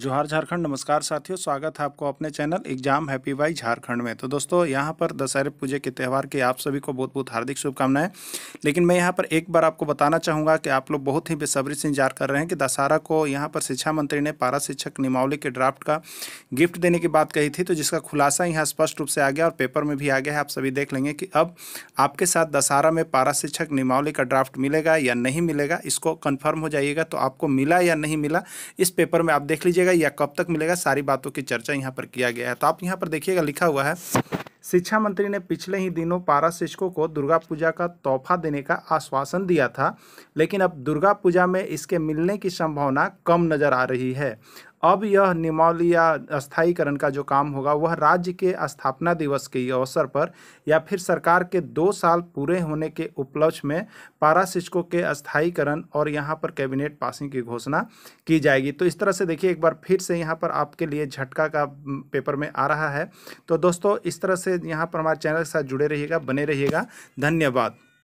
जोहार झारखंड नमस्कार साथियों स्वागत है आपको अपने channel exam happy Y Jharkhand में तो दोस्तों यहाँ पर दशहरे पूजे के त्यौहार की आप सभी को बहुत बहुत हार्दिक शुभकामनाएं लेकिन मैं यहाँ पर एक बार आपको बताना चाहूँगा कि आप लोग बहुत ही बेसब्री से इंतजार कर रहे हैं कि दशहरा को यहाँ पर शिक्षा मंत्री ने पारा शिक्षक नियमावली के ड्राफ्ट का गिफ्ट देने की बात कही थी तो जिसका खुलासा यहाँ स्पष्ट रूप से आ गया और पेपर में भी आ गया है आप सभी देख लेंगे कि अब आपके साथ दशहरा में पारा शिक्षक नियमावली का ड्राफ्ट मिलेगा या नहीं मिलेगा इसको कन्फर्म हो जाइएगा तो आपको मिला या नहीं मिला इस पेपर में आप देख लीजिए कीजिएगा या कब तक मिलेगा सारी बातों की चर्चा यहाँ पर किया गया है तो आप यहाँ पर देखिएगा लिखा हुआ है शिक्षा मंत्री ने पिछले ही दिनों पारा शिक्षकों को दुर्गा पूजा का तोहफा देने का आश्वासन दिया था लेकिन अब दुर्गा पूजा में इसके मिलने की संभावना कम नज़र आ रही है अब यह या स्थायीकरण का जो काम होगा वह राज्य के स्थापना दिवस के अवसर पर या फिर सरकार के दो साल पूरे होने के उपलक्ष्य में पारा शिक्षकों के स्थायीकरण और यहाँ पर कैबिनेट पासिंग की घोषणा की जाएगी तो इस तरह से देखिए एक बार फिर से यहाँ पर आपके लिए झटका का पेपर में आ रहा है तो दोस्तों इस तरह से यहाँ पर हमारे चैनल के साथ जुड़े रहिएगा बने रहिएगा धन्यवाद